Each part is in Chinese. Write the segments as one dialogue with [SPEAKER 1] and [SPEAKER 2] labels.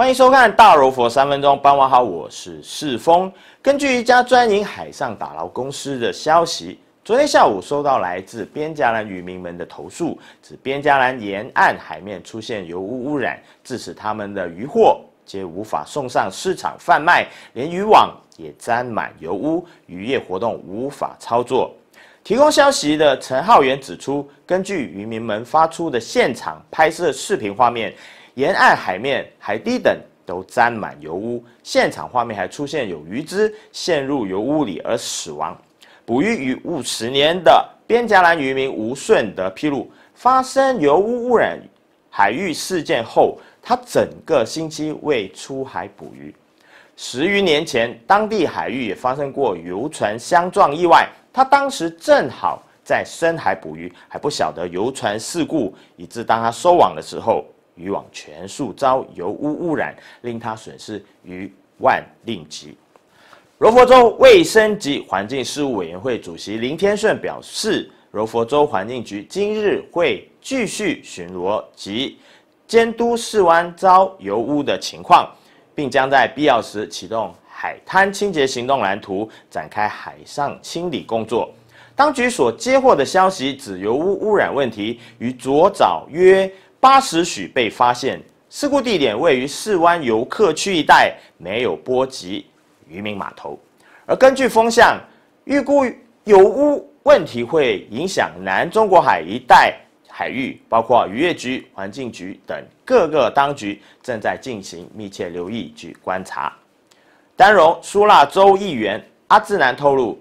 [SPEAKER 1] 欢迎收看《大柔佛三分钟》，傍晚好，我是世峰。根据一家专营海上打捞公司的消息，昨天下午收到来自边加兰渔民们的投诉，指边加兰沿岸海面出现油污污染，致使他们的渔获皆无法送上市场贩卖，连渔网也沾满油污，渔业活动无法操作。提供消息的陈浩源指出，根据渔民们发出的现场拍摄视频画面。沿岸海面、海底等都沾满油污，现场画面还出现有鱼只陷入油污里而死亡。捕鱼于五十年的边加兰渔民吴顺德披露，发生油污污染海域事件后，他整个星期未出海捕鱼。十余年前，当地海域也发生过游船相撞意外，他当时正好在深海捕鱼，还不晓得游船事故，以致当他收网的时候。渔网全数遭油污污染，令他损失逾万令吉。柔佛州卫生及环境事务委员会主席林天顺表示，柔佛州环境局今日会继续巡逻及监督士湾遭油污的情况，并将在必要时启动海滩清洁行动蓝图，展开海上清理工作。当局所接获的消息指，油污污染问题于昨早约。八时许被发现，事故地点位于四湾游客区一带，没有波及渔民码头。而根据风向，预估油污问题会影响南中国海一带海域，包括渔业局、环境局等各个当局正在进行密切留意与观察。丹绒苏拉州议员阿兹南透露。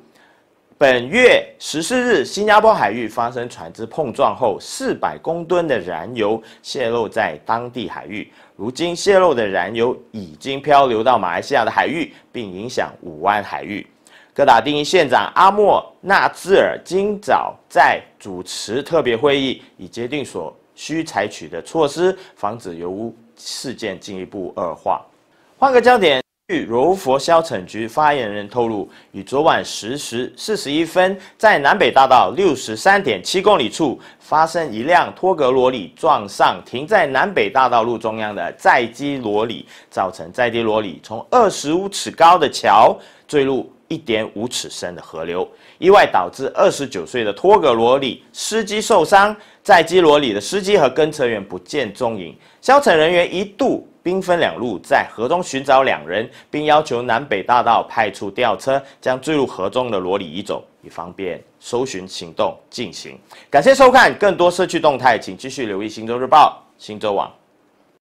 [SPEAKER 1] 本月十四日，新加坡海域发生船只碰撞后，四百公吨的燃油泄漏在当地海域。如今，泄漏的燃油已经漂流到马来西亚的海域，并影响五万海域。各打定义县长阿莫纳兹尔今早在主持特别会议，已决定所需采取的措施，防止油污事件进一步恶化。换个焦点。据柔佛消惩局发言人透露，于昨晚十时四十一分，在南北大道六十三点七公里处发生一辆托格罗里撞上停在南北大道路中央的载机罗里，造成载机罗里从二十五尺高的桥坠入一点五尺深的河流，意外导致二十九岁的托格罗里司机受伤，载机罗里的司机和跟车员不见踪影，消惩人员一度。兵分两路，在河中寻找两人，并要求南北大道派出吊车，将坠入河中的罗里移走，以方便搜寻行动进行。感谢收看，更多社区动态，请继续留意《新洲日报》新洲网。